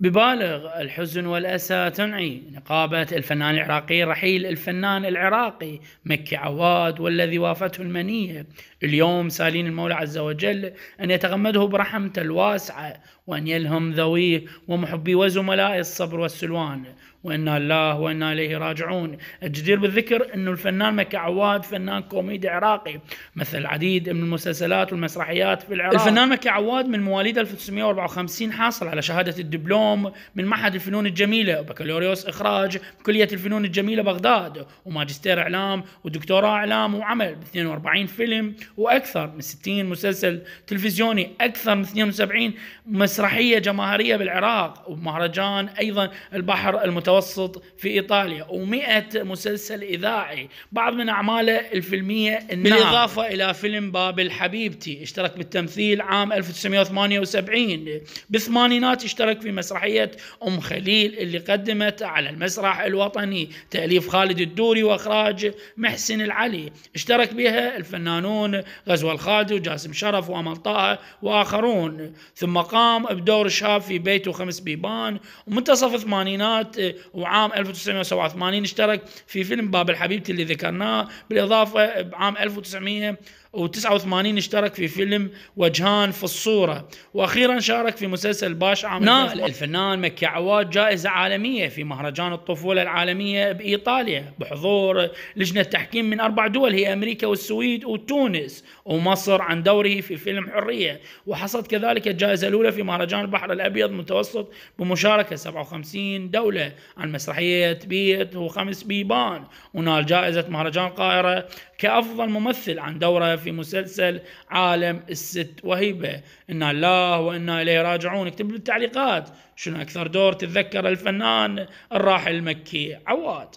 ببالغ الحزن والأسى تنعي نقابة الفنان العراقي رحيل الفنان العراقي مكي عواد والذي وافته المنية اليوم سالين المولى عز وجل أن يتغمده برحمته الواسعة وأن يلهم ذويه ومحبي وزملائه الصبر والسلوان وانا الله وانا اليه راجعون الجدير بالذكر انه الفنان مكي عواد فنان كوميدي عراقي مثل العديد من المسلسلات والمسرحيات في العراق الفنان مكي عواد من مواليد 1954 حاصل على شهاده الدبلوم من معهد الفنون الجميله وبكالوريوس اخراج بكليه الفنون الجميله بغداد وماجستير اعلام ودكتوراه اعلام وعمل ب 42 فيلم واكثر من 60 مسلسل تلفزيوني اكثر من 72 مسرحيه جماهيريه بالعراق ومهرجان ايضا البحر المتوسط المتوسط في إيطاليا و100 مسلسل إذاعي بعض من أعماله الفيلمية النار نعم. بالإضافة إلى فيلم بابل حبيبتي اشترك بالتمثيل عام 1978 بالثمانينات اشترك في مسرحية أم خليل اللي قدمت على المسرح الوطني تأليف خالد الدوري وإخراج محسن العلي اشترك بها الفنانون غزوة الخالدي وجاسم شرف وأمل طه وآخرون ثم قام بدور شاب في بيته خمس بيبان ومنتصف الثمانينات وعام 1987 اشترك في فيلم باب الحبيبتي اللي ذكرناه بالإضافة بعام 1989 اشترك في فيلم وجهان في الصورة وأخيرا شارك في مسلسل باش عام نال نعم، الفنان مكي عواد جائزة عالمية في مهرجان الطفولة العالمية بإيطاليا بحضور لجنة تحكيم من أربع دول هي أمريكا والسويد وتونس ومصر عن دوره في فيلم حرية وحصد كذلك الجائزة الأولى في مهرجان البحر الأبيض المتوسط بمشاركة 57 دولة عن مسرحية بيت وخمس بيبان ونال جائزة مهرجان قاهرة كأفضل ممثل عن دوره في مسلسل عالم الست وهيبة إنا الله وإنا إليه راجعون اكتب بالتعليقات شنو أكثر دور تتذكر الفنان الراحل المكي عواد